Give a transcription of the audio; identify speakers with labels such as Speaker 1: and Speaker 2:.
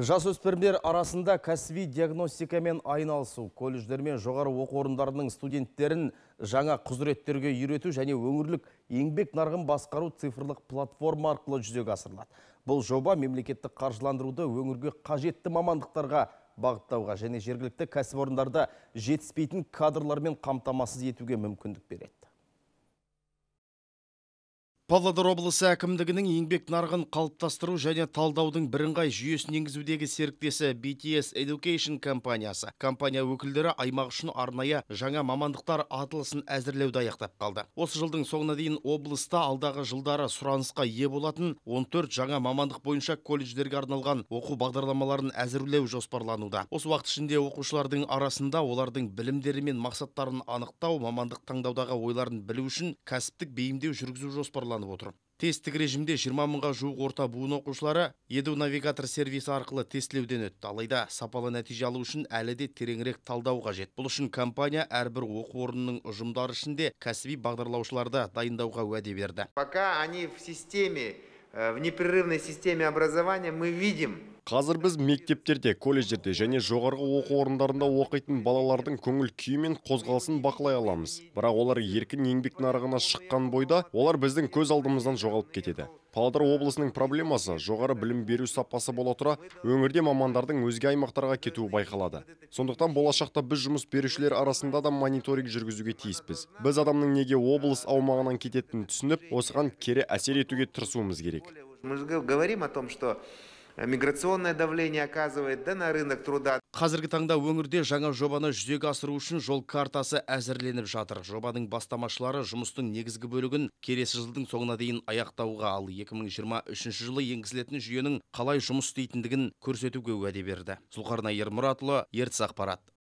Speaker 1: Жасөспірімдер арасында кәсіби диагностикамен айналысу, колледждер жоғары оқу орындарының студенттерін жаңа құзыреттерге үйрету және өңірлік еңбек нарығын басқару цифрлық платформа арқылы жүзеге асырылады. Бұл жоба мемлекеттік қаржыландыруды өңірге қажетті мамандықтарға бағыттауға және жергілікті орындарда жетіспейтін кадрлармен қамтамасыз етуге мүмкіндік береді павлодар облысы әкімдігінің еңбек нарығын қалыптастыру және талдаудың бірыңғай жүйесін енгізудегі серіктесі bts education компаниясы компания өкілдері аймақ үшін арнайы жаңа мамандықтар атласын әзірлеуді аяқтап қалды осы жылдың соңына дейін облыста алдағы жылдары сұранысқа ие болатын 14 жаңа мамандық бойынша колледждерге арналған оқу бағдарламаларын әзірлеу жоспарлануда осы уақыт ішінде оқушылардың арасында олардың білімдері мен мақсаттарын анықтау мамандық таңдаудағы ойларын білу үшін кәсіптік бейімдеу жүргізу жоспарлан отыр тесттік режимде 20 мыңға жуық орта буын оқушылары еду навигатор сервисі арқылы тестілеуден өтті алайда сапалы нәтиже алу үшін әлі де тереңірек талдау қажет бұл үшін компания әрбір оқу орнының ұжымдары ішінде кәсіби бағдарлаушыларды дайындауға уәде берді пока они в системе э, в непрерывной системе образования мы видим
Speaker 2: қазір біз мектептерде колледждерде және жоғарғы оқу орындарында оқитын балалардың көңіл күйі мен қозғалысын бақылай аламыз бірақ олар еркін еңбек нарығына шыққан бойда олар біздің көз алдымыздан жоғалып кетеді павлодар облысының проблемасы жоғары білім беру сапасы бола тұра өңірде мамандардың өзге аймақтарға кетуі байқалады сондықтан болашақта біз жұмыс берушілер арасында да мониторинг жүргізуге тиіспіз біз адамның неге облыс аумағынан кететінін түсініп осыған кері әсер етуге тырысуымыз керек
Speaker 1: мы говорим о том что Э, миграционное давление оказывает, да на рынок труда. Қазіргі таңда өңірде жаңа жобаны жүзеге асыру үшін жол картасы әзірленіп жатыр. Жобаның бастамашылары жұмыстың негізгі бөлігін келесі жылдың соңына дейін аяқтауға ал 2023 жылы енгізілетін жүйенің қалай жұмыс істейтіндігін көрсетуге уәде берді. Сұлқарна Ермұратұлы, Ертіс ақпарат.